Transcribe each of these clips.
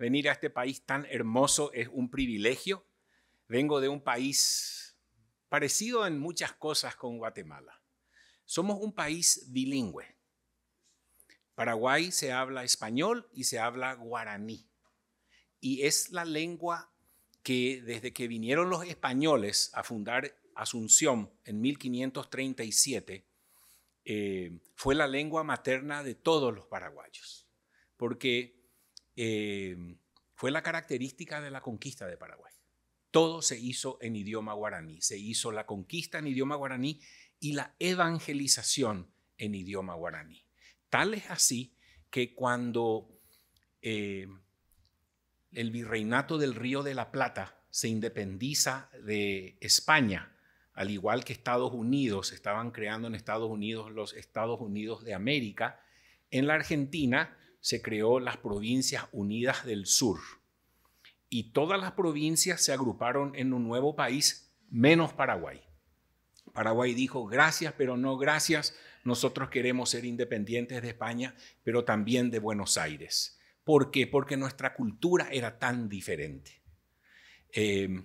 Venir a este país tan hermoso es un privilegio. Vengo de un país parecido en muchas cosas con Guatemala. Somos un país bilingüe. Paraguay se habla español y se habla guaraní. Y es la lengua que desde que vinieron los españoles a fundar Asunción en 1537, eh, fue la lengua materna de todos los paraguayos, porque eh, fue la característica de la conquista de Paraguay. Todo se hizo en idioma guaraní. Se hizo la conquista en idioma guaraní y la evangelización en idioma guaraní. Tal es así que cuando eh, el virreinato del Río de la Plata se independiza de España, al igual que Estados Unidos, estaban creando en Estados Unidos los Estados Unidos de América, en la Argentina se creó las Provincias Unidas del Sur y todas las provincias se agruparon en un nuevo país, menos Paraguay. Paraguay dijo, gracias, pero no gracias, nosotros queremos ser independientes de España, pero también de Buenos Aires. ¿Por qué? Porque nuestra cultura era tan diferente. Em,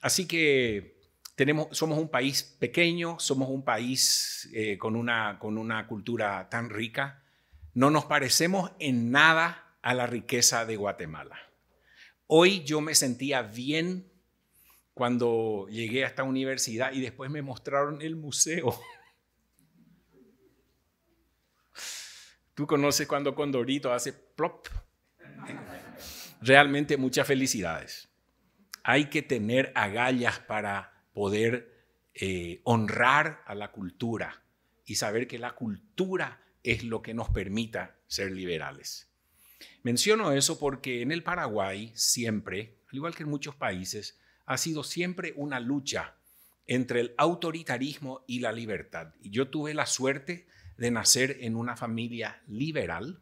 así que tenemos, somos un país pequeño, somos un país eh, con, una, con una cultura tan rica, no nos parecemos en nada a la riqueza de Guatemala. Hoy yo me sentía bien cuando llegué a esta universidad y después me mostraron el museo. Tú conoces cuando Condorito hace plop. Realmente muchas felicidades. Hay que tener agallas para poder eh, honrar a la cultura y saber que la cultura es lo que nos permita ser liberales. Menciono eso porque en el Paraguay siempre, al igual que en muchos países, ha sido siempre una lucha entre el autoritarismo y la libertad. Y yo tuve la suerte de nacer en una familia liberal,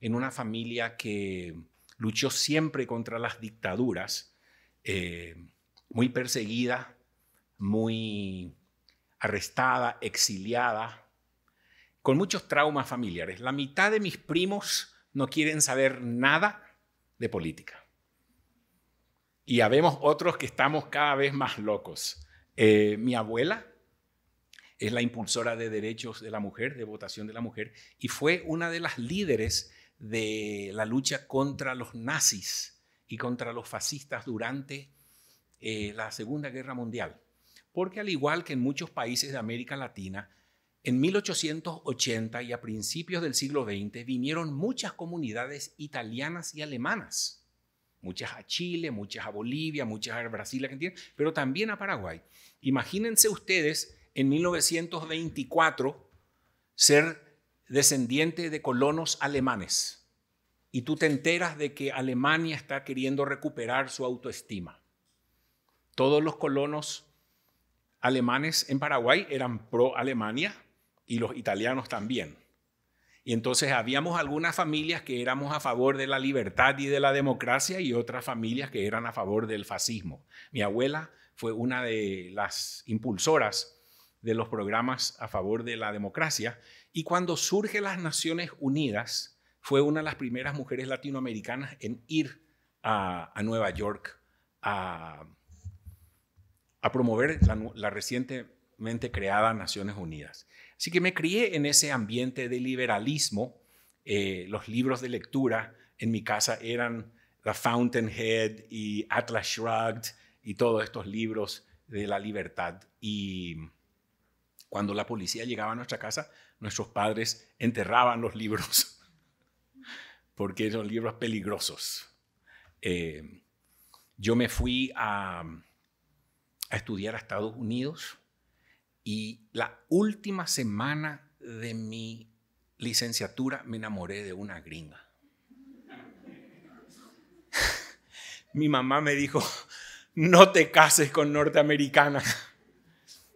en una familia que luchó siempre contra las dictaduras, eh, muy perseguida, muy arrestada, exiliada, con muchos traumas familiares. La mitad de mis primos no quieren saber nada de política. Y habemos otros que estamos cada vez más locos. Eh, mi abuela es la impulsora de derechos de la mujer, de votación de la mujer, y fue una de las líderes de la lucha contra los nazis y contra los fascistas durante eh, la Segunda Guerra Mundial. Porque al igual que en muchos países de América Latina, en 1880 y a principios del siglo XX vinieron muchas comunidades italianas y alemanas, muchas a Chile, muchas a Bolivia, muchas a Brasil, Argentina, pero también a Paraguay. Imagínense ustedes en 1924 ser descendiente de colonos alemanes y tú te enteras de que Alemania está queriendo recuperar su autoestima. Todos los colonos alemanes en Paraguay eran pro Alemania, y los italianos también. Y entonces habíamos algunas familias que éramos a favor de la libertad y de la democracia y otras familias que eran a favor del fascismo. Mi abuela fue una de las impulsoras de los programas a favor de la democracia y cuando surge las Naciones Unidas fue una de las primeras mujeres latinoamericanas en ir a, a Nueva York a, promover la recientemente creada Naciones Unidas. Así que me crié en ese ambiente de liberalismo. Eh, los libros de lectura en mi casa eran The Fountainhead y Atlas Shrugged y todos estos libros de la libertad. Y cuando la policía llegaba a nuestra casa, nuestros padres enterraban los libros, porque eran libros peligrosos. Eh, yo me fui a estudiar a Estados Unidos y la última semana de mi licenciatura me enamoré de una gringa. mi mamá me dijo, no te cases con norteamericana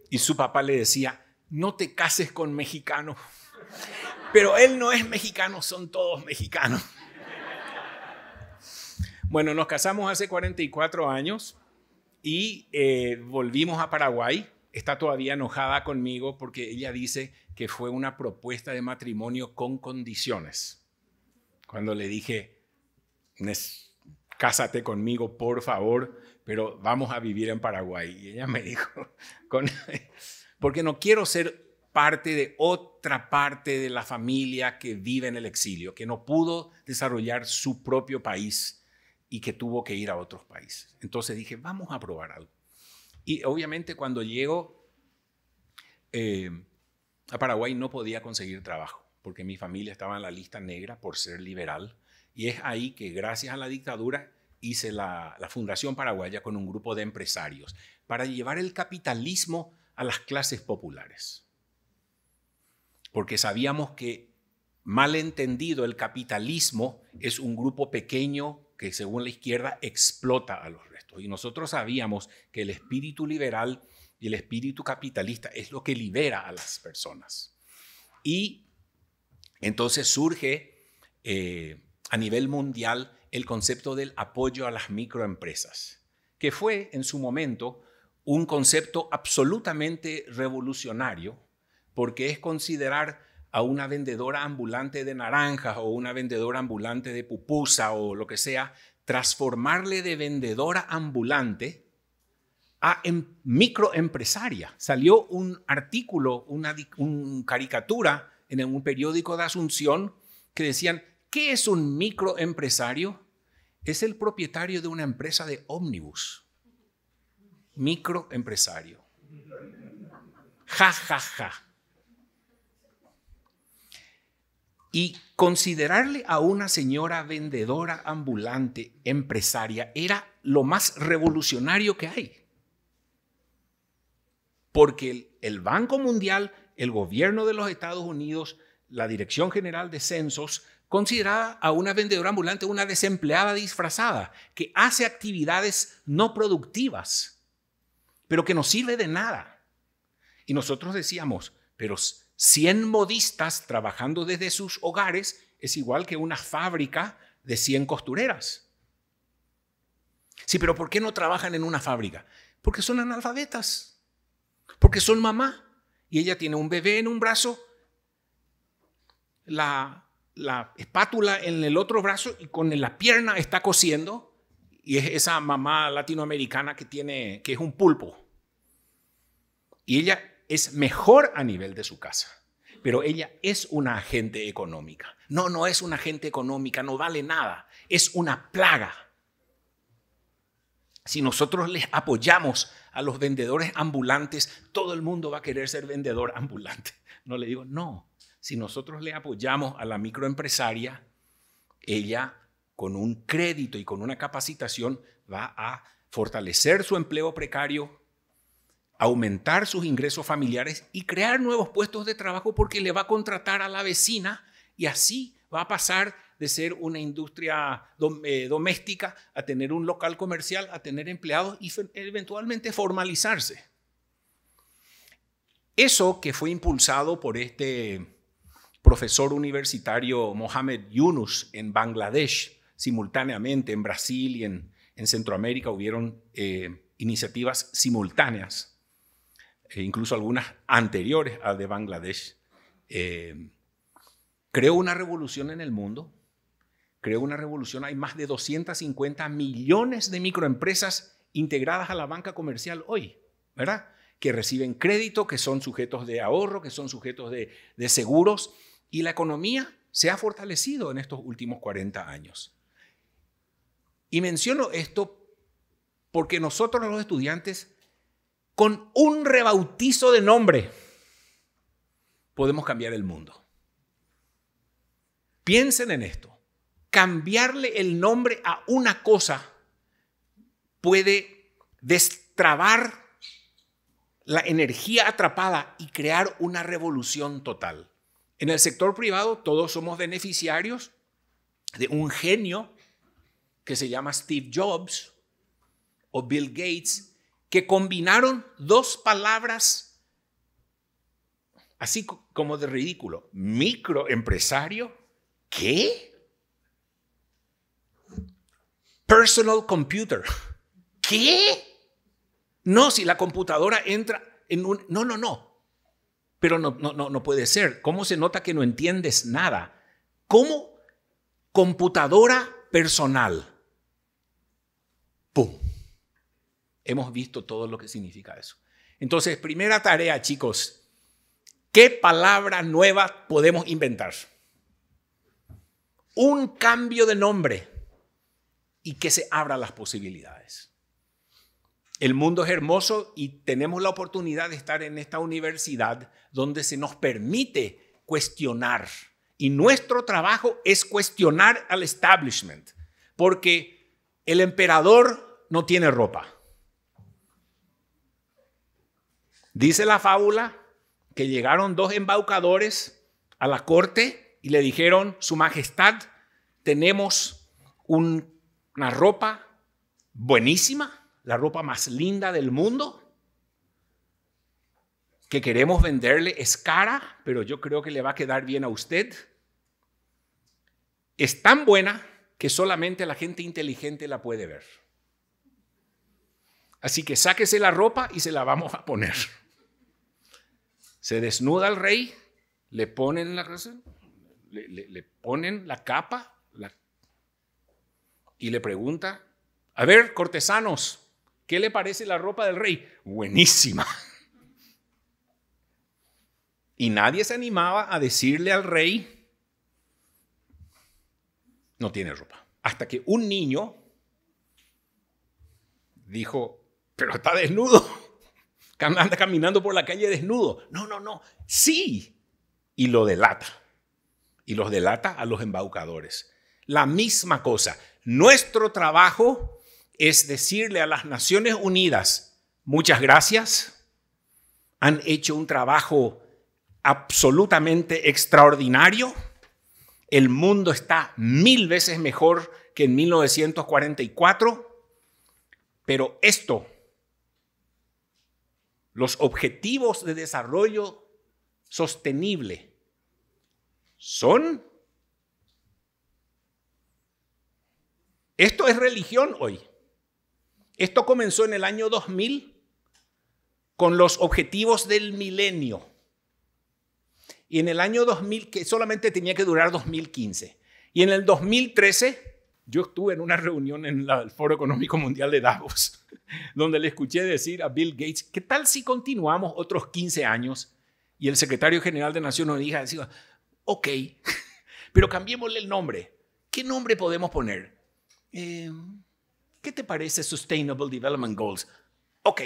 Y su papá le decía, no te cases con mexicano. Pero él no es mexicano, son todos mexicanos. Bueno, nos casamos hace 44 años y eh, volvimos a Paraguay está todavía enojada conmigo porque ella dice que fue una propuesta de matrimonio con condiciones. Cuando le dije, cásate conmigo, por favor, pero vamos a vivir en Paraguay. Y ella me dijo, porque no quiero ser parte de otra parte de la familia que vive en el exilio, que no pudo desarrollar su propio país y que tuvo que ir a otros países. Entonces dije, vamos a probar algo. Y obviamente cuando llego eh, a Paraguay no podía conseguir trabajo, porque mi familia estaba en la lista negra por ser liberal. Y es ahí que gracias a la dictadura hice la, la Fundación Paraguaya con un grupo de empresarios para llevar el capitalismo a las clases populares. Porque sabíamos que mal entendido el capitalismo es un grupo pequeño que según la izquierda explota a los restos. Y nosotros sabíamos que el espíritu liberal y el espíritu capitalista es lo que libera a las personas. Y entonces surge eh, a nivel mundial el concepto del apoyo a las microempresas, que fue en su momento un concepto absolutamente revolucionario porque es considerar a una vendedora ambulante de naranjas o una vendedora ambulante de pupusa o lo que sea, transformarle de vendedora ambulante a em, microempresaria. Salió un artículo, una caricatura en un periódico de Asunción que decían, ¿qué es un microempresario? Es el propietario de una empresa de ómnibus. Microempresario. Ja, ja, ja. Y considerarle a una señora vendedora ambulante, empresaria, era lo más revolucionario que hay. Porque el, Banco Mundial, el gobierno de los Estados Unidos, la Dirección General de Censos, consideraba a una vendedora ambulante una desempleada disfrazada que hace actividades no productivas, pero que no sirve de nada. Y nosotros decíamos, pero 100 modistas trabajando desde sus hogares es igual que una fábrica de 100 costureras. Sí, pero ¿por qué no trabajan en una fábrica? Porque son analfabetas, porque son mamá y ella tiene un bebé en un brazo, la, la espátula en el otro brazo y con la pierna está cosiendo y es esa mamá latinoamericana que tiene que es un pulpo. Y ella es mejor a nivel de su casa, pero ella es una agente económica. No, no es una agente económica, no vale nada, es una plaga. Si nosotros les apoyamos a los vendedores ambulantes, todo el mundo va a querer ser vendedor ambulante. No le digo, no. Si nosotros le apoyamos a la microempresaria, ella con un crédito y con una capacitación va a fortalecer su empleo precario, aumentar sus ingresos familiares y crear nuevos puestos de trabajo porque le va a contratar a la vecina y así va a pasar de ser una industria eh, doméstica a tener un local comercial, a tener empleados y eventualmente formalizarse. Eso que fue impulsado por este profesor universitario Mohamed Yunus en Bangladesh, simultáneamente en Brasil y en, Centroamérica hubieron eh, iniciativas simultáneas incluso algunas anteriores al de Bangladesh, eh, creó una revolución en el mundo, creó una revolución, hay más de 250 millones de microempresas integradas a la banca comercial hoy, ¿verdad? Que reciben crédito, que son sujetos de ahorro, que son sujetos de, de seguros, y la economía se ha fortalecido en estos últimos 40 años. Y menciono esto porque nosotros los estudiantes con un rebautizo de nombre podemos cambiar el mundo. Piensen en esto. Cambiarle el nombre a una cosa puede destrabar la energía atrapada y crear una revolución total. En el sector privado todos somos beneficiarios de un genio que se llama Steve Jobs o Bill Gates que combinaron dos palabras así como de ridículo. Microempresario, ¿qué? Personal computer, ¿qué? No, si la computadora entra en un... No, no, no. Pero no, no, no, no puede ser. ¿Cómo se nota que no entiendes nada? ¿Cómo computadora personal? ¡Pum! Hemos visto todo lo que significa eso. Entonces, primera tarea, chicos, ¿qué palabra nueva podemos inventar? Un cambio de nombre y que se abran las posibilidades. El mundo es hermoso y tenemos la oportunidad de estar en esta universidad donde se nos permite cuestionar. Y nuestro trabajo es cuestionar al establishment, porque el emperador no tiene ropa. Dice la fábula que llegaron dos embaucadores a la corte y le dijeron, Su Majestad, tenemos una ropa buenísima, la ropa más linda del mundo, que queremos venderle es cara, pero yo creo que le va a quedar bien a usted. Es tan buena que solamente la gente inteligente la puede ver. Así que sáquese la ropa y se la vamos a poner. Se desnuda al rey, le ponen la le, ponen la capa y le pregunta, a ver, cortesanos, ¿qué le parece la ropa del rey? Buenísima. Y nadie se animaba a decirle al rey, no tiene ropa. Hasta que un niño dijo, pero está desnudo anda caminando por la calle desnudo. No, no, no, sí. Y lo delata. Y los delata a los embaucadores. La misma cosa. Nuestro trabajo es decirle a las Naciones Unidas, muchas gracias, han hecho un trabajo absolutamente extraordinario. El mundo está mil veces mejor que en 1944, pero esto los objetivos de desarrollo sostenible son... Esto es religión hoy. Esto comenzó en el año 2000 con los objetivos del milenio. Y en el año 2000, que solamente tenía que durar 2015. Y en el 2013 yo estuve en una reunión en el Foro Económico Mundial de Davos, donde le escuché decir a Bill Gates, ¿qué tal si continuamos otros 15 años? Y el secretario general de Naciones Unidas decía, ok, pero cambiémosle el nombre. ¿Qué nombre podemos poner? Eh, ¿Qué te parece Sustainable Development Goals? Ok.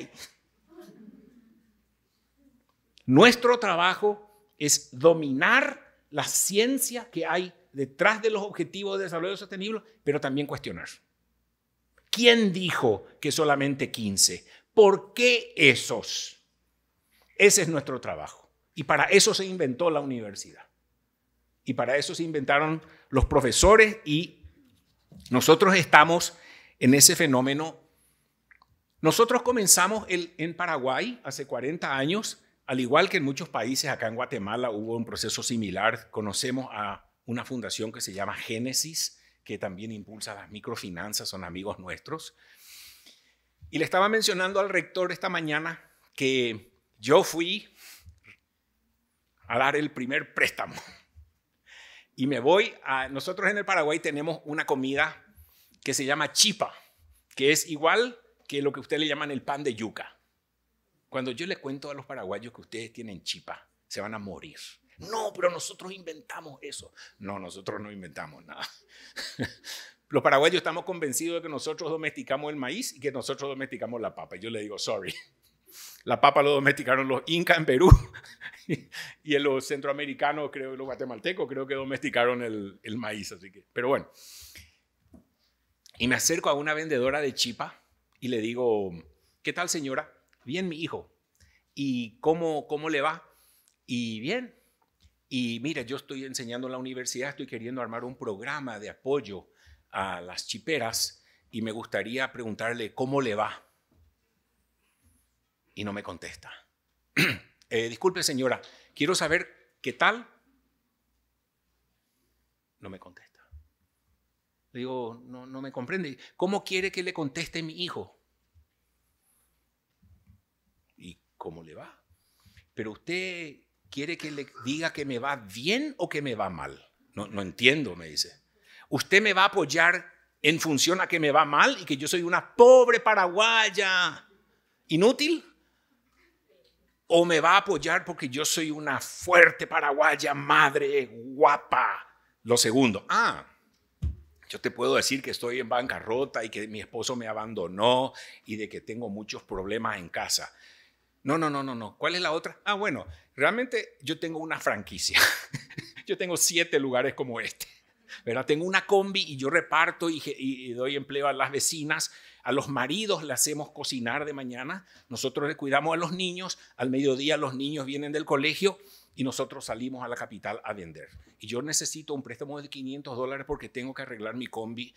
Nuestro trabajo es dominar la ciencia que hay detrás de los objetivos de desarrollo sostenible, pero también cuestionar. ¿Quién dijo que solamente 15? ¿Por qué esos? Ese es nuestro trabajo. Y para eso se inventó la universidad. Y para eso se inventaron los profesores y nosotros estamos en ese fenómeno. Nosotros comenzamos el, en Paraguay hace 40 años, al igual que en muchos países, acá en Guatemala hubo un proceso similar. Conocemos a una fundación que se llama Génesis, que también impulsa las microfinanzas, son amigos nuestros. Y le estaba mencionando al rector esta mañana que yo fui a dar el primer préstamo. Y me voy a... Nosotros en el Paraguay tenemos una comida que se llama chipa, que es igual que lo que ustedes le llaman el pan de yuca. Cuando yo le cuento a los paraguayos que ustedes tienen chipa, se van a morir. No, pero nosotros inventamos eso. No, nosotros no inventamos nada. Los paraguayos estamos convencidos de que nosotros domesticamos el maíz y que nosotros domesticamos la papa. Y yo le digo, sorry. La papa lo domesticaron los incas en Perú y en los centroamericanos, creo, los guatemaltecos, creo que domesticaron el, maíz. Así que, pero bueno. Y me acerco a una vendedora de chipa y le digo, ¿qué tal señora? Bien, mi hijo. ¿Y cómo, cómo le va? Y bien, y mira, yo estoy enseñando en la universidad, estoy queriendo armar un programa de apoyo a las chiperas y me gustaría preguntarle cómo le va. Y no me contesta. Eh, disculpe señora, quiero saber qué tal. No me contesta. Le digo, no, no me comprende. ¿Cómo quiere que le conteste mi hijo? ¿Y cómo le va? Pero usted ¿Quiere que le diga que me va bien o que me va mal? No, entiendo, me dice. ¿Usted me va a apoyar en función a que me va mal y que yo soy una pobre paraguaya inútil? ¿O me va a apoyar porque yo soy una fuerte paraguaya, madre, guapa? Lo segundo, ah, yo te puedo decir que estoy en bancarrota y que mi esposo me abandonó y de que tengo muchos problemas en casa. No, no, no, no, no. ¿Cuál es la otra? Ah, bueno, realmente yo tengo una franquicia. yo tengo siete lugares como este. ¿verdad? Tengo una combi y yo reparto y, doy empleo a las vecinas, a los maridos le hacemos cocinar de mañana, nosotros le cuidamos a los niños, al mediodía los niños vienen del colegio y nosotros salimos a la capital a vender. Y yo necesito un préstamo de 500 dólares porque tengo que arreglar mi combi,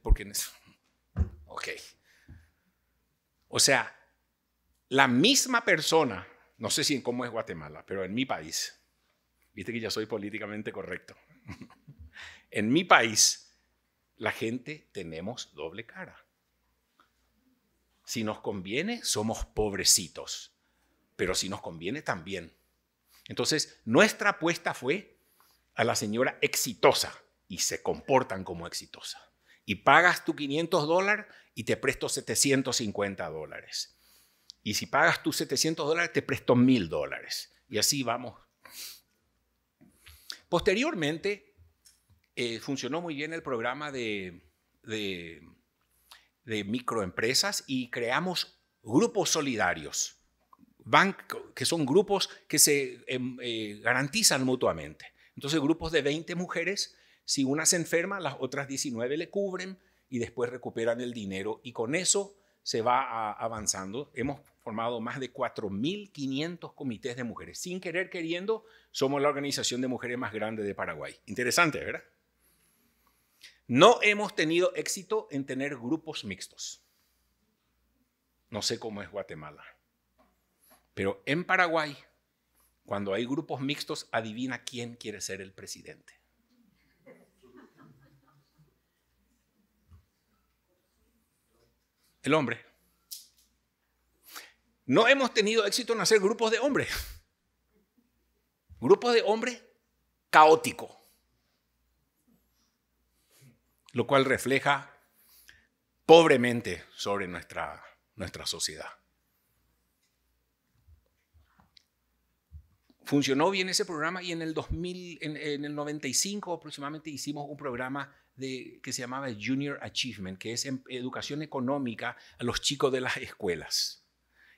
porque... Ok. O sea, la misma persona, no sé si en cómo es Guatemala, pero en mi país, viste que ya soy políticamente correcto, en mi país la gente tenemos doble cara. Si nos conviene, somos pobrecitos, pero si nos conviene, también. Entonces, nuestra apuesta fue a la señora exitosa y se comportan como exitosa. Y pagas tu 500 dólares y te presto 750 dólares. Y si pagas tus 700 dólares, te presto 1000 dólares. Y así vamos. Posteriormente, eh, funcionó muy bien el programa de, microempresas y creamos grupos solidarios. que son grupos que se em, eh, garantizan mutuamente. Entonces, grupos de 20 mujeres, si una se enferma, las otras 19 le cubren y después recuperan el dinero. Y con eso se va avanzando. Hemos formado más de 4.500 comités de mujeres. Sin querer queriendo, somos la organización de mujeres más grande de Paraguay. Interesante, ¿verdad? No hemos tenido éxito en tener grupos mixtos. No sé cómo es Guatemala. Pero en Paraguay, cuando hay grupos mixtos, adivina quién quiere ser el presidente. el hombre. No hemos tenido éxito en hacer grupos de hombres. Grupos de hombres caótico. Lo cual refleja pobremente sobre nuestra, nuestra sociedad. Funcionó bien ese programa y en el 2000, en, en el 95 aproximadamente hicimos un programa que se llamaba Junior Achievement, que es em, educación económica a los chicos de las escuelas.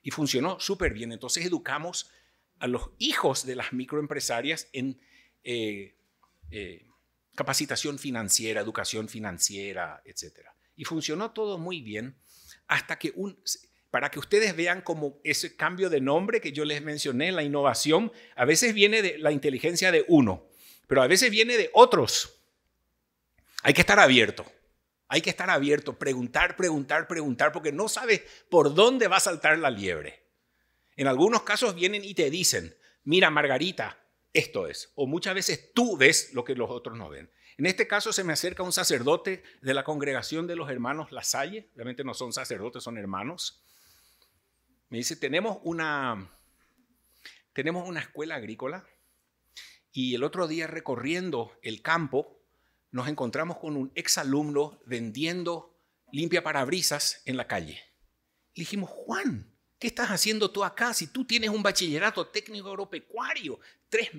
Y funcionó súper bien. Entonces educamos a los hijos de las microempresarias en eh, eh, capacitación financiera, educación financiera, etc. Y funcionó todo muy bien hasta que un... Para que ustedes vean cómo ese cambio de nombre que yo les mencioné, la innovación, a veces viene de la inteligencia de uno, pero a veces viene de otros. Hay que estar abierto. Hay que estar abierto, preguntar, preguntar, preguntar, porque no sabes por dónde va a saltar la liebre. En algunos casos vienen y te dicen, mira Margarita, esto es. O muchas veces tú ves lo que los otros no ven. En este caso se me acerca un sacerdote de la congregación de los hermanos Lasalle, realmente no son sacerdotes, son hermanos. Me dice, tenemos una, tenemos una escuela agrícola y el otro día recorriendo el campo nos encontramos con un exalumno vendiendo limpia parabrisas en la calle. Le dijimos, Juan, ¿qué estás haciendo tú acá? Si tú tienes un bachillerato técnico agropecuario, tres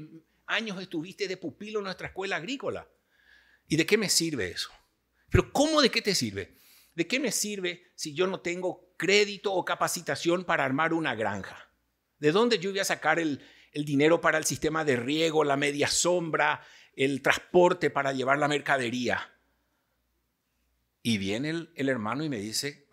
años estuviste de pupilo en nuestra escuela agrícola. ¿Y de qué me sirve eso? Pero ¿cómo de qué te sirve? ¿De qué me sirve si yo no tengo crédito o capacitación para armar una granja? ¿De dónde yo voy a sacar el, el dinero para el sistema de riego, la media sombra, el transporte para llevar la mercadería. Y viene el, hermano y me dice,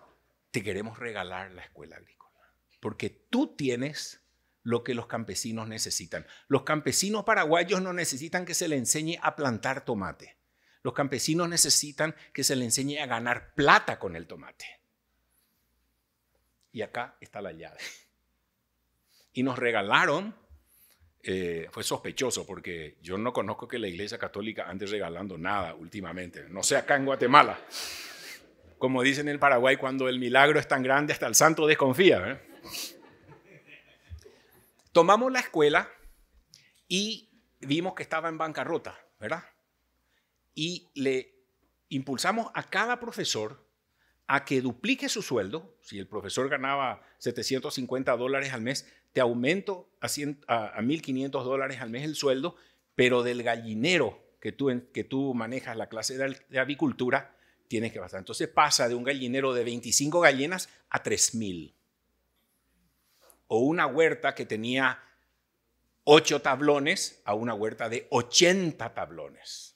te queremos regalar la escuela agrícola, porque tú tienes lo que los campesinos necesitan. Los campesinos paraguayos no necesitan que se le enseñe a plantar tomate. Los campesinos necesitan que se le enseñe a ganar plata con el tomate. Y acá está la llave. Y nos regalaron eh, fue sospechoso porque yo no conozco que la Iglesia Católica ande regalando nada últimamente, no sé acá en Guatemala. Como dicen en el Paraguay, cuando el milagro es tan grande, hasta el santo desconfía. ¿eh? Tomamos la escuela y vimos que estaba en bancarrota, ¿verdad? Y le impulsamos a cada profesor a que duplique su sueldo. Si el profesor ganaba 750 dólares al mes, te aumento a, 1.500 dólares al mes el sueldo, pero del gallinero que tú, que tú manejas, la clase de, avicultura, tienes que pasar. Entonces pasa de un gallinero de 25 gallinas a 3.000. O una huerta que tenía 8 tablones a una huerta de 80 tablones.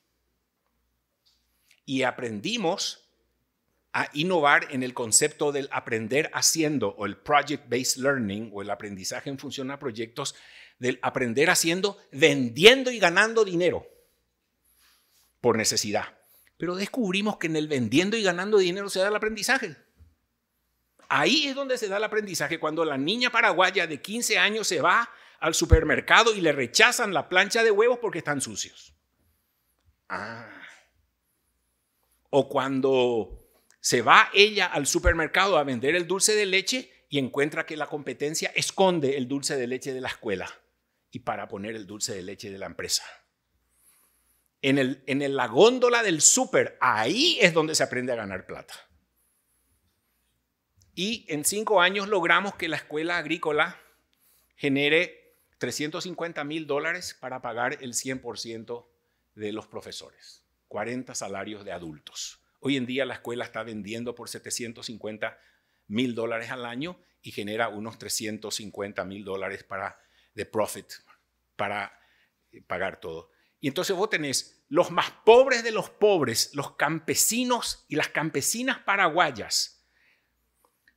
Y aprendimos a innovar en el concepto del aprender haciendo o el project-based learning o el aprendizaje en función a proyectos, del aprender haciendo, vendiendo y ganando dinero por necesidad. Pero descubrimos que en el vendiendo y ganando dinero se da el aprendizaje. Ahí es donde se da el aprendizaje, cuando la niña paraguaya de 15 años se va al supermercado y le rechazan la plancha de huevos porque están sucios. Ah. O cuando se va ella al supermercado a vender el dulce de leche y encuentra que la competencia esconde el dulce de leche de la escuela y para poner el dulce de leche de la empresa. En, el, en la góndola del súper, ahí es donde se aprende a ganar plata. Y en cinco años logramos que la escuela agrícola genere 350 mil dólares para pagar el 100% de los profesores, 40 salarios de adultos. Hoy en día la escuela está vendiendo por 750 mil dólares al año y genera unos 350 mil dólares para, de profit para eh, pagar todo. Y entonces vos tenés los más pobres de los pobres, los campesinos y las campesinas paraguayas,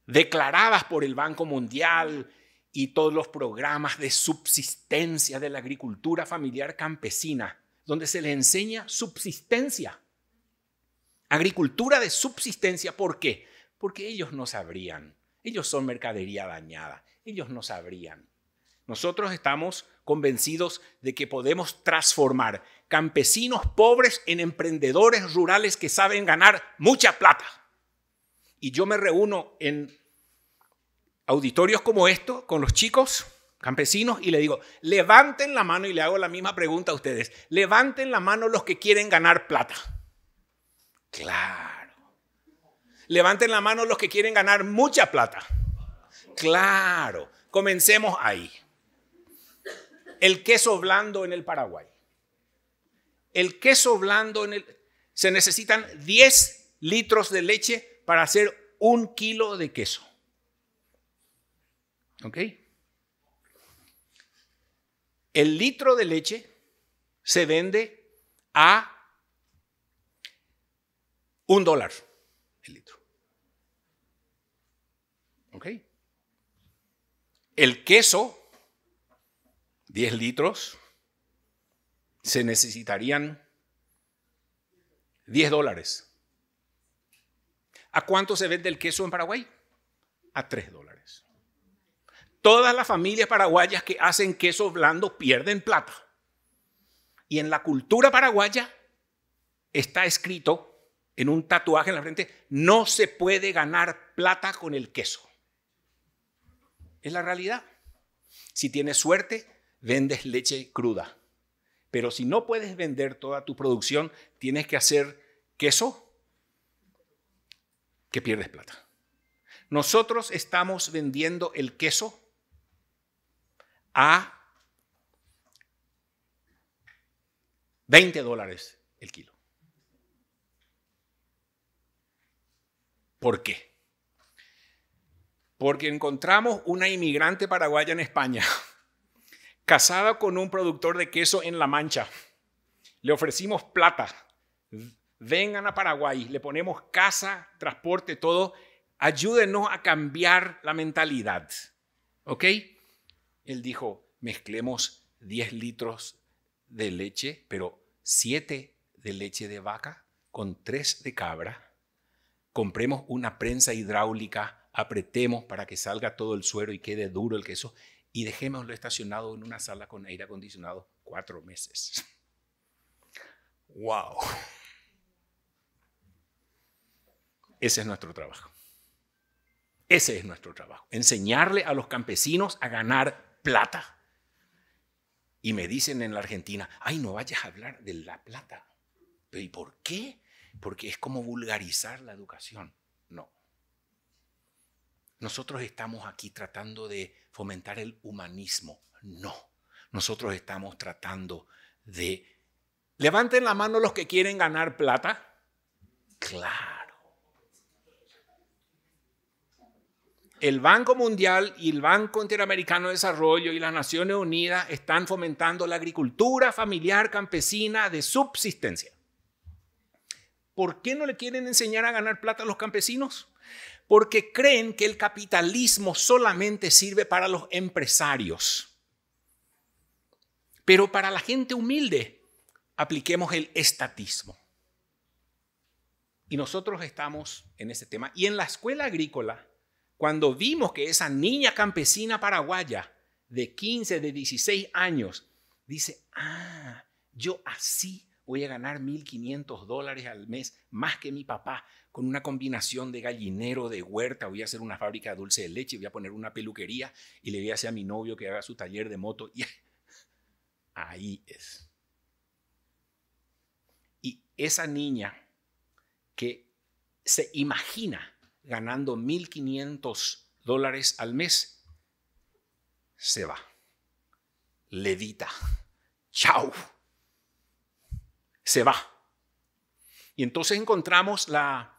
declaradas por el Banco Mundial y todos los programas de subsistencia de la agricultura familiar campesina, donde se les enseña subsistencia Agricultura de subsistencia, ¿por qué? Porque ellos no sabrían. Ellos son mercadería dañada. Ellos no sabrían. Nosotros estamos convencidos de que podemos transformar campesinos pobres en emprendedores rurales que saben ganar mucha plata. Y yo me reúno en auditorios como esto con los chicos campesinos y le digo, levanten la mano y le hago la misma pregunta a ustedes. Levanten la mano los que quieren ganar plata. Claro. Levanten la mano los que quieren ganar mucha plata. Claro. Comencemos ahí. El queso blando en el Paraguay. El queso blando en el... Se necesitan 10 litros de leche para hacer un kilo de queso. ¿Ok? El litro de leche se vende a un dólar el litro. ¿Ok? El queso, 10 litros, se necesitarían 10 dólares. ¿A cuánto se vende el queso en Paraguay? A 3 dólares. Todas las familias paraguayas que hacen queso blando pierden plata. Y en la cultura paraguaya está escrito en un tatuaje en la frente, no se puede ganar plata con el queso. Es la realidad. Si tienes suerte, vendes leche cruda. Pero si no puedes vender toda tu producción, tienes que hacer queso que pierdes plata. Nosotros estamos vendiendo el queso a 20 dólares el kilo. ¿Por qué? Porque encontramos una inmigrante paraguaya en España, casada con un productor de queso en La Mancha. Le ofrecimos plata. Vengan a Paraguay, le ponemos casa, transporte, todo. Ayúdenos a cambiar la mentalidad. ¿Ok? Él dijo, mezclemos 10 litros de leche, pero 7 de leche de vaca con 3 de cabra compremos una prensa hidráulica, apretemos para que salga todo el suero y quede duro el queso y dejémoslo estacionado en una sala con aire acondicionado cuatro meses. ¡Wow! Ese es nuestro trabajo. Ese es nuestro trabajo. Enseñarle a los campesinos a ganar plata. Y me dicen en la Argentina, ay, no vayas a hablar de la plata. ¿Pero y por qué? porque es como vulgarizar la educación. No. Nosotros estamos aquí tratando de fomentar el humanismo. No. Nosotros estamos tratando de... Levanten la mano los que quieren ganar plata. Claro. El Banco Mundial y el Banco Interamericano de Desarrollo y las Naciones Unidas están fomentando la agricultura familiar campesina de subsistencia. ¿Por qué no le quieren enseñar a ganar plata a los campesinos? Porque creen que el capitalismo solamente sirve para los empresarios. Pero para la gente humilde, apliquemos el estatismo. Y nosotros estamos en ese tema. Y en la escuela agrícola, cuando vimos que esa niña campesina paraguaya de 15, de 16 años, dice, ah, yo así voy a ganar 1.500 dólares al mes, más que mi papá, con una combinación de gallinero, de huerta, voy a hacer una fábrica de dulce de leche, voy a poner una peluquería y le voy a hacer a mi novio que haga su taller de moto. Y ahí es. Y esa niña que se imagina ganando 1.500 dólares al mes, se va. Levita. Chao se va. Y entonces encontramos la,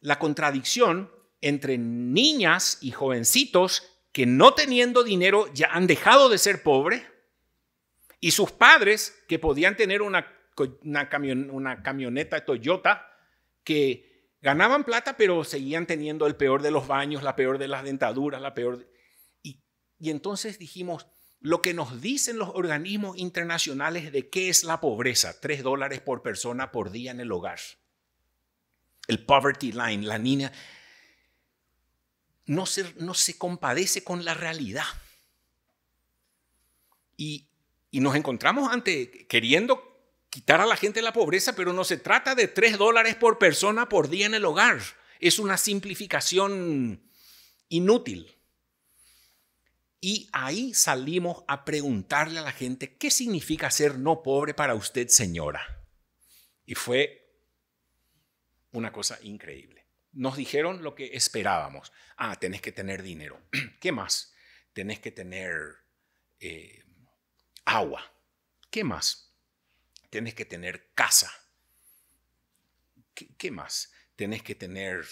la contradicción entre niñas y jovencitos que no teniendo dinero ya han dejado de ser pobres y sus padres que podían tener una, una, camioneta Toyota que ganaban plata pero seguían teniendo el peor de los baños, la peor de las dentaduras, la peor... Y, y entonces dijimos, lo que nos dicen los organismos internacionales de qué es la pobreza, tres dólares por persona por día en el hogar, el poverty line, la niña, no se, no se compadece con la realidad. Y, nos encontramos ante queriendo quitar a la gente la pobreza, pero no se trata de tres dólares por persona por día en el hogar. Es una simplificación inútil. Y ahí salimos a preguntarle a la gente, ¿qué significa ser no pobre para usted, señora? Y fue una cosa increíble. Nos dijeron lo que esperábamos. Ah, tenés que tener dinero. ¿Qué más? Tenés que tener eh, agua. ¿Qué más? Tenés que tener casa. ¿Qué, ¿Qué más? Tenés que tener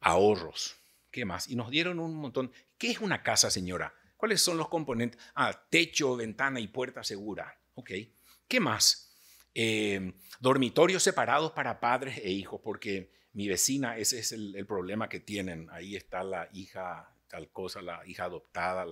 ahorros. ¿Qué más? Y nos dieron un montón. ¿Qué es una casa, señora? ¿Cuáles son los componentes? Ah, techo, ventana y puerta segura. Ok. ¿Qué más? Eh, dormitorios separados para padres e hijos, porque mi vecina, ese es el, problema que tienen. Ahí está la hija, tal cosa, la hija adoptada.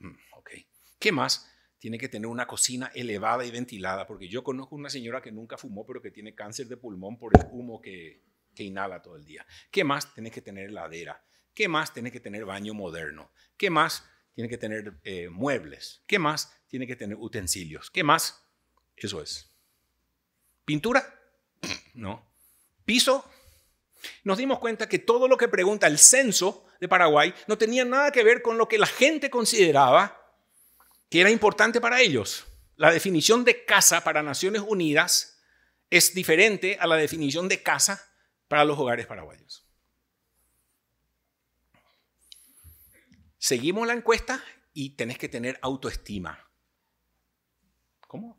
Mm, ok. ¿Qué más? Tiene que tener una cocina elevada y ventilada, porque yo conozco una señora que nunca fumó, pero que tiene cáncer de pulmón por el humo que, inhala todo el día. ¿Qué más? Tiene que tener heladera. ¿Qué más? Tiene que tener baño moderno. ¿Qué más? tiene que tener eh, muebles. ¿Qué más? Tiene que tener utensilios. ¿Qué más? Eso es. ¿Pintura? No. ¿Piso? Nos dimos cuenta que todo lo que pregunta el censo de Paraguay no tenía nada que ver con lo que la gente consideraba que era importante para ellos. La definición de casa para Naciones Unidas es diferente a la definición de casa para los hogares paraguayos. Seguimos la encuesta y tenés que tener autoestima. ¿Cómo?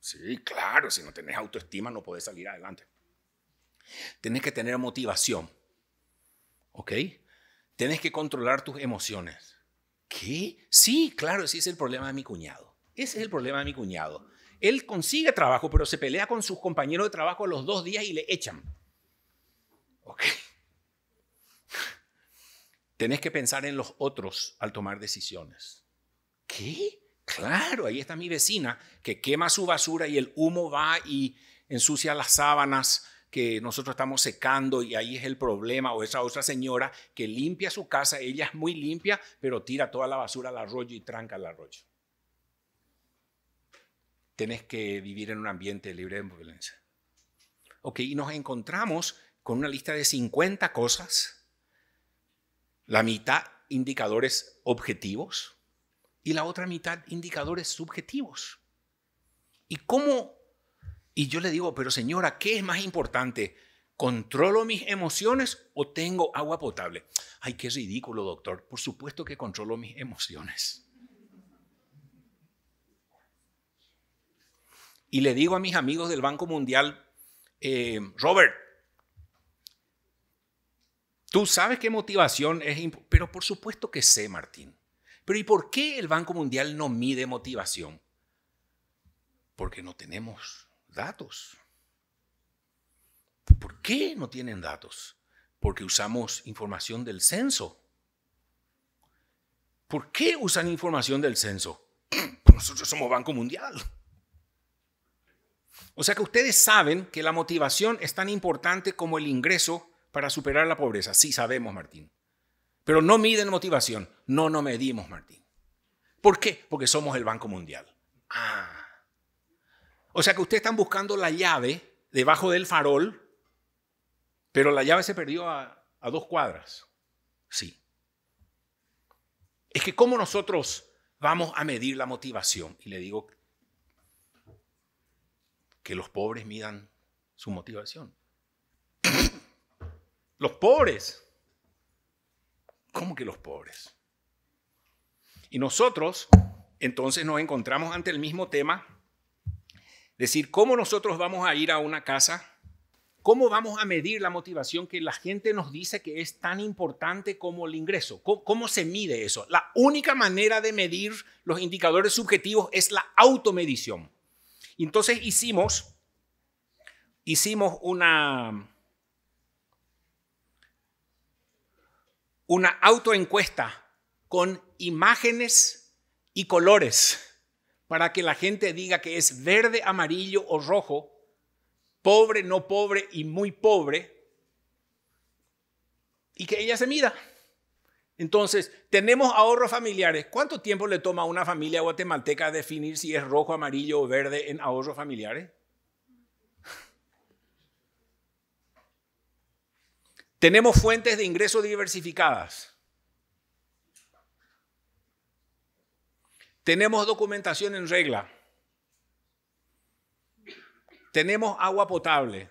Sí, claro, si no tenés autoestima no podés salir adelante. Tenés que tener motivación. ¿Ok? Tenés que controlar tus emociones. ¿Qué? Sí, claro, ese es el problema de mi cuñado. Ese es el problema de mi cuñado. Él consigue trabajo, pero se pelea con sus compañeros de trabajo los dos días y le echan. ¿Ok? Tenés que pensar en los otros al tomar decisiones. ¿Qué? Claro, ahí está mi vecina que quema su basura y el humo va y ensucia las sábanas que nosotros estamos secando y ahí es el problema, o esa otra señora que limpia su casa, ella es muy limpia, pero tira toda la basura al arroyo y tranca el arroyo. Tenés que vivir en un ambiente libre de violencia. Ok, y nos encontramos con una lista de 50 cosas la mitad indicadores objetivos y la otra mitad indicadores subjetivos. ¿Y cómo? Y yo le digo, pero señora, ¿qué es más importante? ¿Controlo mis emociones o tengo agua potable? Ay, qué ridículo, doctor. Por supuesto que controlo mis emociones. Y le digo a mis amigos del Banco Mundial, eh, Robert, Tú sabes qué motivación es, pero por supuesto que sé, Martín. Pero ¿y por qué el Banco Mundial no mide motivación? Porque no tenemos datos. ¿Por qué no tienen datos? Porque usamos información del censo. ¿Por qué usan información del censo? Pues nosotros somos Banco Mundial. O sea que ustedes saben que la motivación es tan importante como el ingreso para superar la pobreza. Sí sabemos, Martín. Pero no miden motivación. No, no medimos, Martín. ¿Por qué? Porque somos el Banco Mundial. Ah. O sea que ustedes están buscando la llave debajo del farol, pero la llave se perdió a, a dos cuadras. Sí. Es que cómo nosotros vamos a medir la motivación. Y le digo que los pobres midan su motivación. Los pobres. ¿Cómo que los pobres? Y nosotros entonces nos encontramos ante el mismo tema. Decir, ¿cómo nosotros vamos a ir a una casa? ¿Cómo vamos a medir la motivación que la gente nos dice que es tan importante como el ingreso? ¿Cómo, se mide eso? La única manera de medir los indicadores subjetivos es la automedición. Entonces hicimos, hicimos una, una autoencuesta con imágenes y colores para que la gente diga que es verde, amarillo o rojo, pobre, no pobre y muy pobre, y que ella se mida. Entonces, tenemos ahorros familiares. ¿Cuánto tiempo le toma a una familia guatemalteca definir si es rojo, amarillo o verde en ahorros familiares? Tenemos fuentes de ingreso diversificadas. Tenemos documentación en regla. Tenemos agua potable.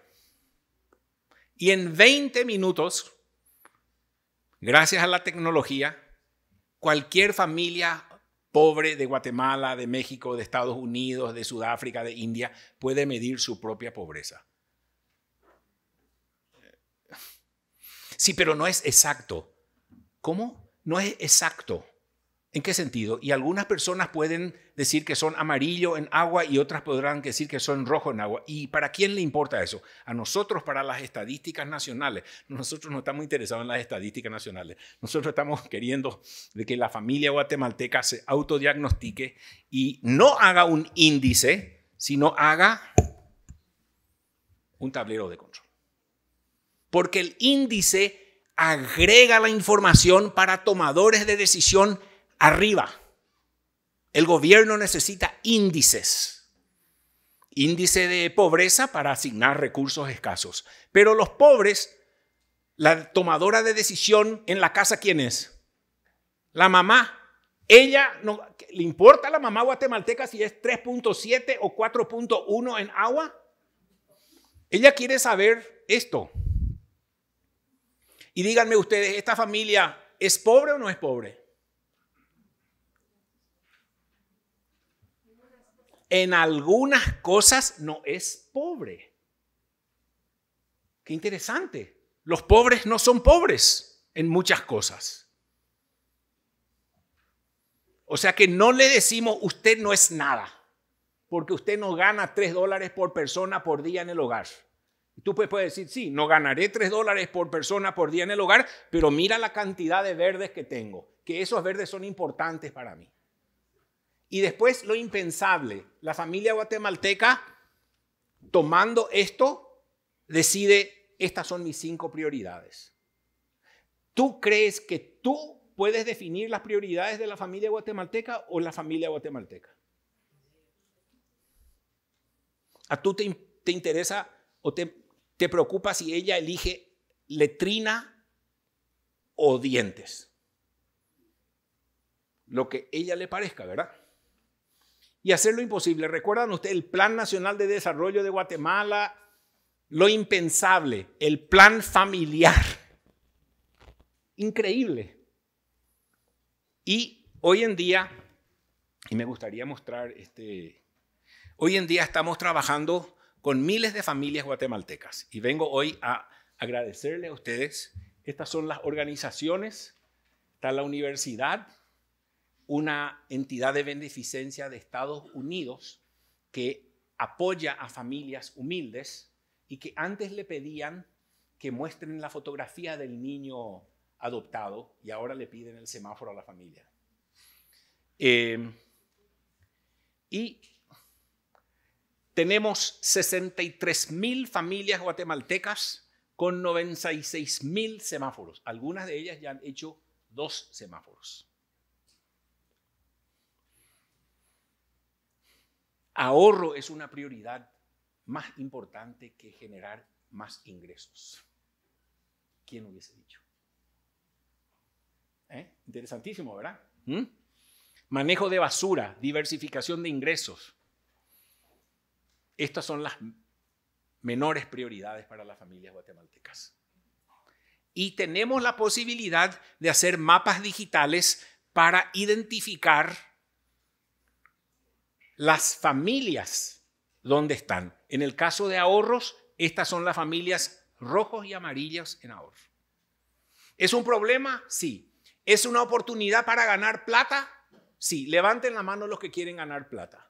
Y en 20 minutos, gracias a la tecnología, cualquier familia pobre de Guatemala, de México, de Estados Unidos, de Sudáfrica, de India, puede medir su propia pobreza. Sí, pero no es exacto. ¿Cómo? No es exacto. ¿En qué sentido? Y algunas personas pueden decir que son amarillo en agua y otras podrán decir que son rojo en agua. ¿Y para quién le importa eso? A nosotros, para las estadísticas nacionales. Nosotros no estamos interesados en las estadísticas nacionales. Nosotros estamos queriendo de que la familia guatemalteca se autodiagnostique y no haga un índice, sino haga un tablero de control porque el índice agrega la información para tomadores de decisión arriba. El gobierno necesita índices. Índice de pobreza para asignar recursos escasos. Pero los pobres, la tomadora de decisión en la casa, ¿quién es? La mamá. Ella, no, ¿le importa a la mamá guatemalteca si es 3.7 o 4.1 en agua? Ella quiere saber esto. Y díganme ustedes, ¿esta familia es pobre o no es pobre? En algunas cosas no es pobre. Qué interesante. Los pobres no son pobres en muchas cosas. O sea que no le decimos usted no es nada, porque usted no gana tres dólares por persona por día en el hogar. Tú pues puedes, decir, sí, no ganaré 3 dólares por persona por día en el hogar, pero mira la cantidad de verdes que tengo, que esos verdes son importantes para mí. Y después lo impensable, la familia guatemalteca, tomando esto, decide, estas son mis cinco prioridades. ¿Tú crees que tú puedes definir las prioridades de la familia guatemalteca o la familia guatemalteca? ¿A tú te interesa o te, te preocupa si ella elige letrina o dientes. Lo que ella le parezca, ¿verdad? Y hacer lo imposible. ¿Recuerdan ustedes el Plan Nacional de Desarrollo de Guatemala? Lo impensable, el plan familiar. Increíble. Y hoy en día, y me gustaría mostrar este, hoy en día estamos trabajando con miles de familias guatemaltecas. Y vengo hoy a agradecerle a ustedes. Estas son las organizaciones, está la universidad, una entidad de beneficencia de Estados Unidos que apoya a familias humildes y que antes le pedían que muestren la fotografía del niño adoptado y ahora le piden el semáforo a la familia. Eh, y tenemos 63 mil familias guatemaltecas con 96 mil semáforos. Algunas de ellas ya han hecho dos semáforos. Ahorro es una prioridad más importante que generar más ingresos. ¿Quién hubiese dicho? ¿Eh? Interesantísimo, ¿verdad? ¿Mm? Manejo de basura, diversificación de ingresos, estas son las menores prioridades para las familias guatemaltecas. Y tenemos la posibilidad de hacer mapas digitales para identificar las familias donde están. En el caso de ahorros, estas son las familias rojos y amarillas en ahorro. ¿Es un problema? Sí. ¿Es una oportunidad para ganar plata? Sí. Levanten la mano los que quieren ganar plata.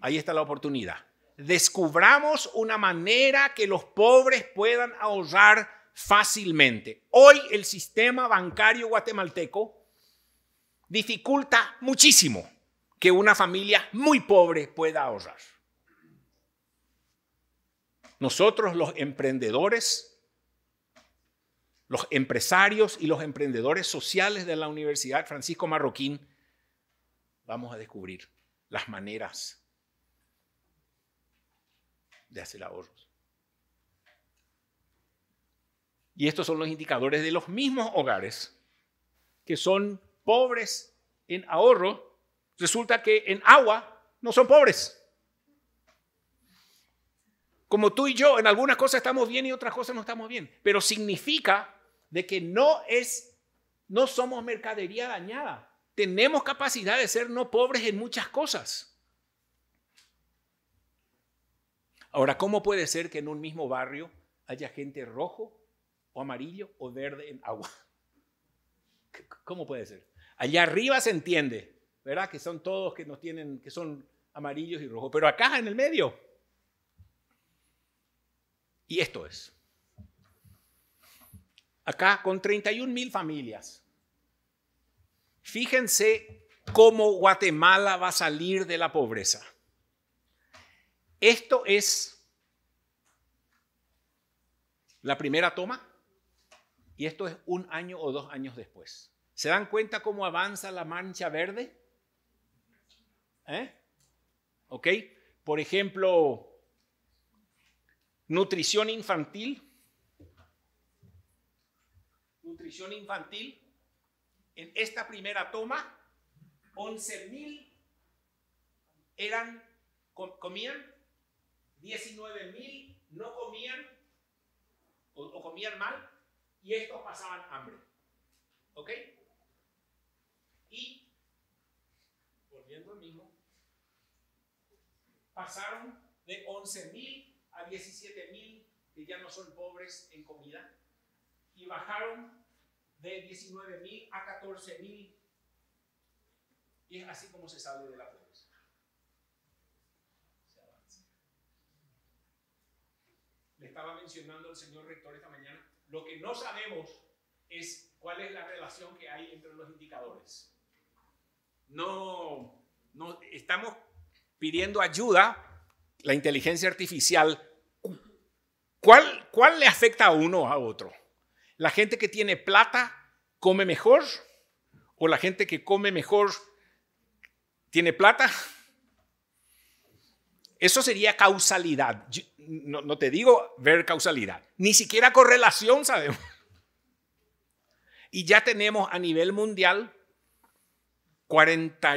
Ahí está la oportunidad. Descubramos una manera que los pobres puedan ahorrar fácilmente. Hoy el sistema bancario guatemalteco dificulta muchísimo que una familia muy pobre pueda ahorrar. Nosotros los emprendedores, los empresarios y los emprendedores sociales de la Universidad Francisco Marroquín, vamos a descubrir las maneras de hacer ahorros. Y estos son los indicadores de los mismos hogares que son pobres en ahorro. Resulta que en agua no son pobres. Como tú y yo, en algunas cosas estamos bien y otras cosas no estamos bien. Pero significa de que no es, no somos mercadería dañada. Tenemos capacidad de ser no pobres en muchas cosas. Ahora, ¿cómo puede ser que en un mismo barrio haya gente rojo o amarillo o verde en agua? ¿Cómo puede ser? Allá arriba se entiende, ¿verdad? Que son todos que nos tienen, que son amarillos y rojos, pero acá en el medio. Y esto es. Acá con 31 mil familias. Fíjense cómo Guatemala va a salir de la pobreza. Esto es la primera toma y esto es un año o dos años después. ¿Se dan cuenta cómo avanza la mancha verde? ¿Eh? ¿Ok? Por ejemplo, nutrición infantil. Nutrición infantil. En esta primera toma, 11.000 eran, comían 19 mil no comían o, comían mal y estos pasaban hambre. ¿Ok? Y, volviendo al mismo, pasaron de 11 mil a 17 mil que ya no son pobres en comida y bajaron de 19 mil a 14 mil. Y es así como se sale de la pobreza. le estaba mencionando el señor rector esta mañana, lo que no sabemos es cuál es la relación que hay entre los indicadores. No, no estamos pidiendo ayuda, la inteligencia artificial, ¿cuál, ¿cuál le afecta a uno a otro? ¿La gente que tiene plata come mejor? ¿O la gente que come mejor tiene plata? Eso sería causalidad. no, te digo ver causalidad. Ni siquiera correlación sabemos. Y ya tenemos a nivel mundial 40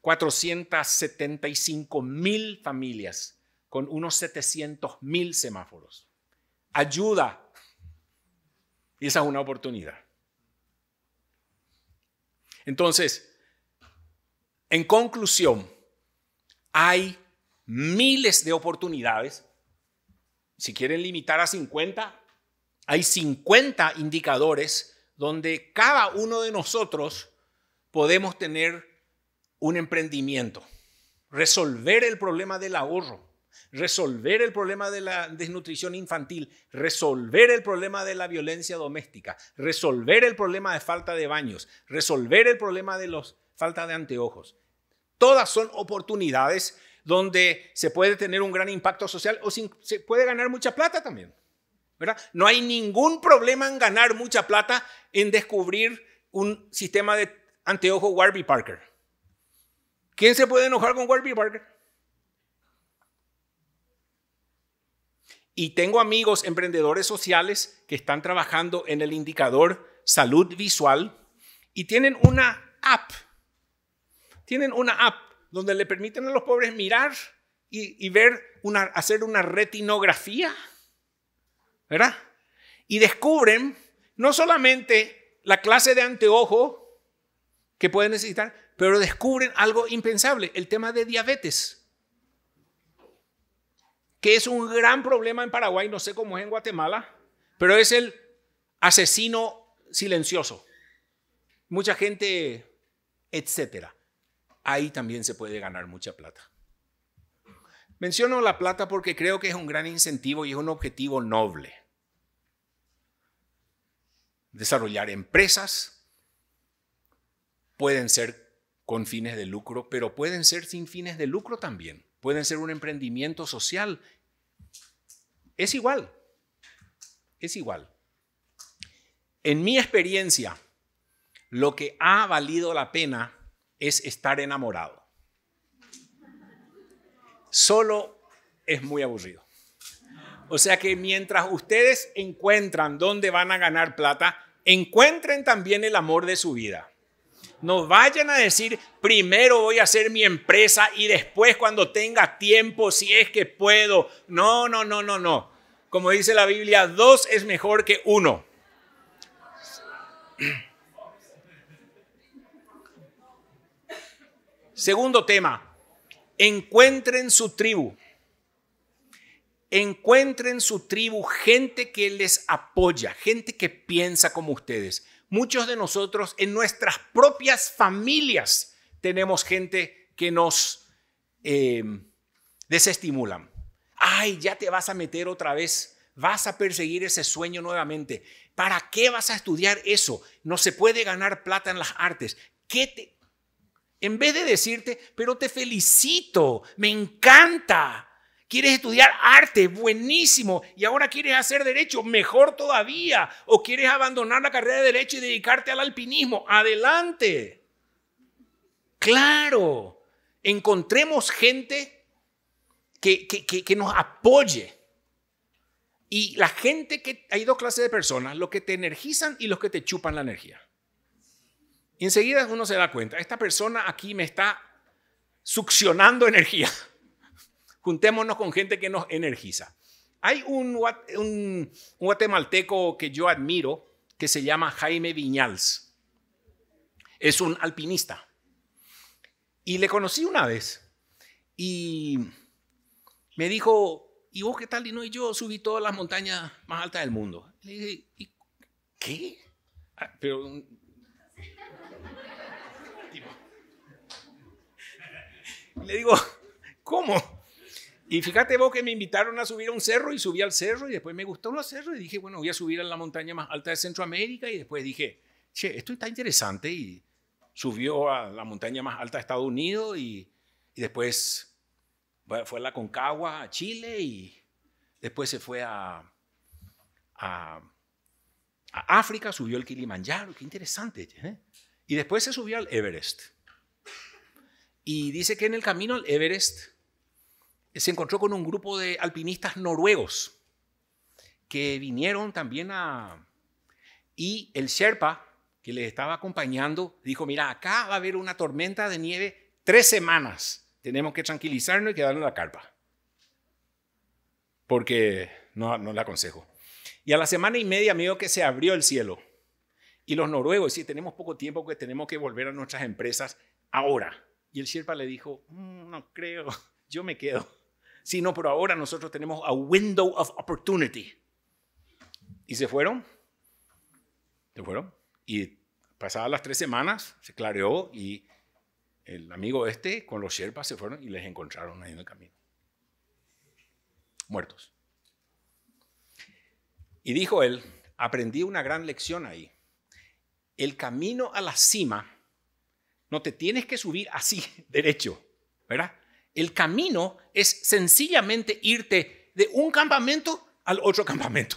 475 mil familias con unos 700 mil semáforos. Ayuda. Y esa es una oportunidad. Entonces, en conclusión, hay miles de oportunidades. Si quieren limitar a 50, hay 50 indicadores donde cada uno de nosotros podemos tener un emprendimiento, resolver el problema del ahorro, resolver el problema de la desnutrición infantil, resolver el problema de la violencia doméstica, resolver el problema de falta de baños, resolver el problema de los falta de anteojos, Todas son oportunidades donde se puede tener un gran impacto social o se puede ganar mucha plata también. ¿verdad? No hay ningún problema en ganar mucha plata en descubrir un sistema de anteojo Warby Parker. ¿Quién se puede enojar con Warby Parker? Y tengo amigos emprendedores sociales que están trabajando en el indicador salud visual y tienen una app tienen una app donde le permiten a los pobres mirar y, ver una, hacer una retinografía, ¿verdad? Y descubren no solamente la clase de anteojo que pueden necesitar, pero descubren algo impensable, el tema de diabetes, que es un gran problema en Paraguay, no sé cómo es en Guatemala, pero es el asesino silencioso. Mucha gente, etcétera ahí también se puede ganar mucha plata. Menciono la plata porque creo que es un gran incentivo y es un objetivo noble. Desarrollar empresas pueden ser con fines de lucro, pero pueden ser sin fines de lucro también. Pueden ser un emprendimiento social. Es igual, es igual. En mi experiencia, lo que ha valido la pena es estar enamorado. Solo es muy aburrido. O sea que mientras ustedes encuentran dónde van a ganar plata, encuentren también el amor de su vida. No vayan a decir, primero voy a hacer mi empresa y después cuando tenga tiempo, si es que puedo. No, no, no, no, no. Como dice la Biblia, dos es mejor que uno. Segundo tema, encuentren su tribu. Encuentren su tribu, gente que les apoya, gente que piensa como ustedes. Muchos de nosotros en nuestras propias familias tenemos gente que nos eh, desestimulan. Ay, ya te vas a meter otra vez, vas a perseguir ese sueño nuevamente. ¿Para qué vas a estudiar eso? No se puede ganar plata en las artes. ¿Qué te, en vez de decirte, pero te felicito, me encanta, quieres estudiar arte, buenísimo, y ahora quieres hacer derecho, mejor todavía, o quieres abandonar la carrera de derecho y dedicarte al alpinismo, adelante. Claro, encontremos gente que, que, nos apoye. Y la gente que, hay dos clases de personas, los que te energizan y los que te chupan la energía enseguida uno se da cuenta, esta persona aquí me está succionando energía. Juntémonos con gente que nos energiza. Hay un, un, guatemalteco que yo admiro que se llama Jaime Viñals. Es un alpinista. Y le conocí una vez y me dijo, ¿y vos qué tal? Y no, y yo subí todas las montañas más altas del mundo. Le dije, qué? Ah, pero le digo, ¿cómo? Y fíjate vos que me invitaron a subir a un cerro y subí al cerro y después me gustó los cerro y dije, bueno, voy a subir a la montaña más alta de Centroamérica y después dije, che, esto está interesante y subió a la montaña más alta de Estados Unidos y, después fue a la Concagua, a Chile y después se fue a, África, subió el Kilimanjaro, qué interesante. ¿eh? Y después se subió al Everest. Y dice que en el camino al Everest se encontró con un grupo de alpinistas noruegos que vinieron también a... Y el Sherpa, que les estaba acompañando, dijo, mira, acá va a haber una tormenta de nieve tres semanas. Tenemos que tranquilizarnos y quedarnos en la carpa. Porque no, no aconsejo. Y a la semana y media, medio que se abrió el cielo. Y los noruegos, si tenemos poco tiempo, que tenemos que volver a nuestras empresas ahora. Y el Sherpa le dijo, mm, no creo, yo me quedo. Sí, no, pero ahora nosotros tenemos a window of opportunity. Y se fueron. Se fueron. Y pasadas las tres semanas, se clareó y el amigo este con los sherpas se fueron y les encontraron ahí en el camino. Muertos. Y dijo él, aprendí una gran lección ahí. El camino a la cima no te tienes que subir así, derecho, ¿verdad? El camino es sencillamente irte de un campamento al otro campamento.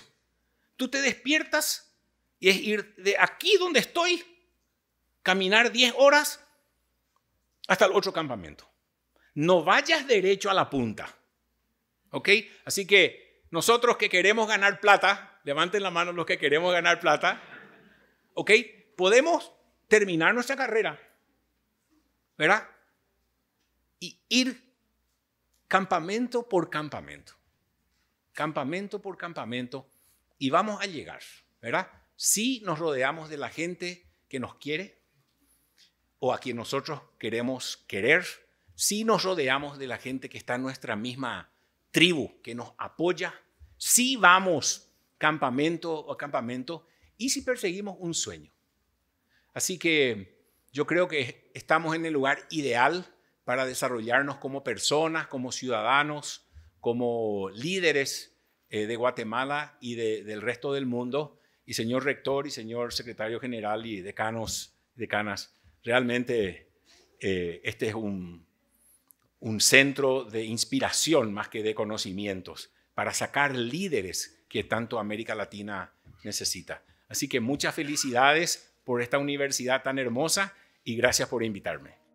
Tú te despiertas y es ir de aquí donde estoy, caminar 10 horas hasta el otro campamento. No vayas derecho a la punta. ¿Ok? Así que nosotros que queremos ganar plata, levanten la mano los que queremos ganar plata, ¿ok? Podemos terminar nuestra carrera ¿verdad? Y ir campamento por campamento, campamento por campamento, y vamos a llegar, ¿verdad? Si nos rodeamos de la gente que nos quiere o a quien nosotros queremos querer, si nos rodeamos de la gente que está en nuestra misma tribu, que nos apoya, si vamos campamento o campamento y si perseguimos un sueño. Así que yo creo que estamos en el lugar ideal para desarrollarnos como personas, como ciudadanos, como líderes eh, de Guatemala y del resto del mundo. Y señor rector y señor secretario general y decanos, decanas, realmente eh, este es un, un centro de inspiración más que de conocimientos para sacar líderes que tanto América Latina necesita. Así que muchas felicidades por esta universidad tan hermosa y gracias por invitarme.